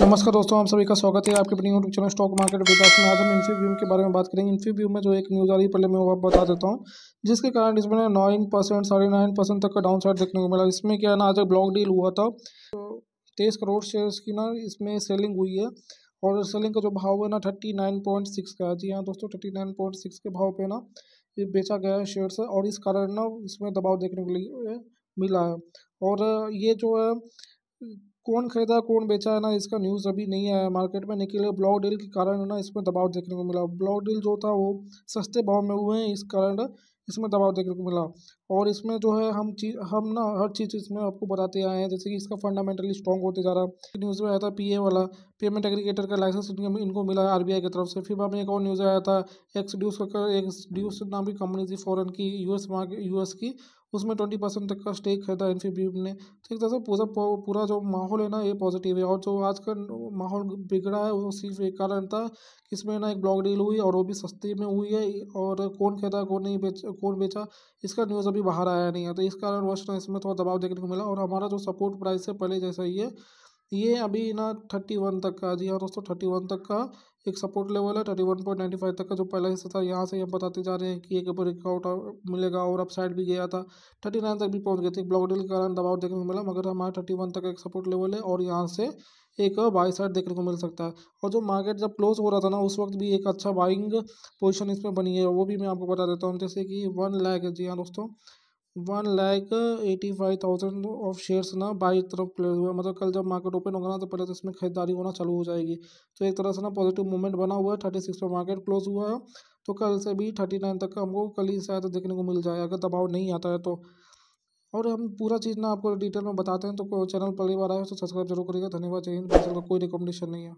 नमस्कार दोस्तों आप सभी का स्वागत है आपके अपने YouTube channel stock market Vikas में आज हम इन्फीव्यूम के बारे में बात करेंगे इन्फीव्यूम में जो एक न्यूज़ आ रही है पहले मैं वो बता देता हूँ जिसके कारण इसमें नाइन परसेंट साढ़े नाइन परसेंट तक का डाउन साइड देखने को मिला इसमें क्या है ना आज एक ब्लॉक डील हुआ था तो तेईस करोड़ शेयर्स की ना इसमें सेलिंग हुई है और सेलिंग का जो भाव है ना थर्टी नाइन पॉइंट सिक्स का जी हाँ दोस्तों थर्टी नाइन पॉइंट सिक्स के भाव पे ना ये बेचा गया है शेयर्स और इस कारण ना इसमें दबाव देखने के लिए मिला है और ये जो है कौन खरीदा कौन बेचा है ना इसका न्यूज़ अभी नहीं आया मार्केट में निकले ब्लॉक डील के कारण ना इसमें दबाव देखने को मिला ब्लॉक डील जो था वो सस्ते भाव में हुए हैं इस कारण इसमें दबाव देखने को मिला और इसमें जो है हम चीज हम ना हर चीज़ इसमें आपको बताते आए हैं जैसे कि इसका फंडामेंटली स्ट्रॉन्ग होते जा रहा है न्यूज़ में आया था पी वाला पेमेंट एग्रीगेटर का लाइसेंस इनको मिला है आर की तरफ से फिर बाद में एक और न्यूज़ आया था एक्सड्यूस एक्सड्यूस नाम की कंपनी थी फॉरन की एस मार्केट यूएस की उसमें ट्वेंटी परसेंट तक का स्टेक खरीदा इन्फीबीम ने तो एक तरह से पूरा पूरा जो माहौल है ना ये पॉजिटिव है और जो आज का माहौल बिगड़ा है वो सिर्फ एक कारण था कि इसमें ना एक ब्लॉक डील हुई और वो भी सस्ती में हुई है और कौन खरीदा कौन नहीं बेच कौन बेचा इसका न्यूज़ अभी बाहर आया नहीं है तो इस कारण वर्ष ना इसमें थोड़ा दबाव देखने को मिला और हमारा जो सपोर्ट प्राइस है पहले जैसा ही है ये अभी ना थर्टी वन तक का जी हाँ दोस्तों थर्टी वन तक का एक सपोर्ट लेवल है thirty one point ninety five तक का जो पहला हिस्सा था यहाँ से हम बताते जा रहे हैं कि एक ब्रेकआउट मिलेगा और अपसाइड भी गया था थर्टी नाइन तक भी पहुँच गए थे ब्लॉक डील के कारण दबाव देखने को मिला मगर हमारा थर्टी वन तक एक सपोर्ट लेवल है और यहाँ से एक बाई साइड देखने को मिल सकता है और जो मार्केट जब क्लोज हो रहा था ना उस वक्त भी एक अच्छा बाइंग पोजिशन इसमें बनी है वो भी मैं आपको बता देता हूँ जैसे कि वन लैक है जी हाँ दोस्तों one lakh eighty five thousand of shares ना बाई तरफ क्लियर हुआ मतलब कल जब मार्केट ओपन होगा ना तो पहले तो इसमें खरीदारी होना चालू हो जाएगी तो एक तरह से ना पॉजिटिव मूवमेंट बना हुआ है थर्टी सिक्स पर मार्केट क्लोज हुआ है तो कल से भी थर्टी नाइन तक का हमको कल ही शायद देखने को मिल जाए अगर दबाव नहीं आता है तो और हम पूरा चीज़ ना आपको डिटेल में बताते हैं तो चैनल पहली बार आए तो सब्सक्राइब जरूर करिएगा धन्यवाद जय हिंद तो कोई रिकमेंडेशन नहीं है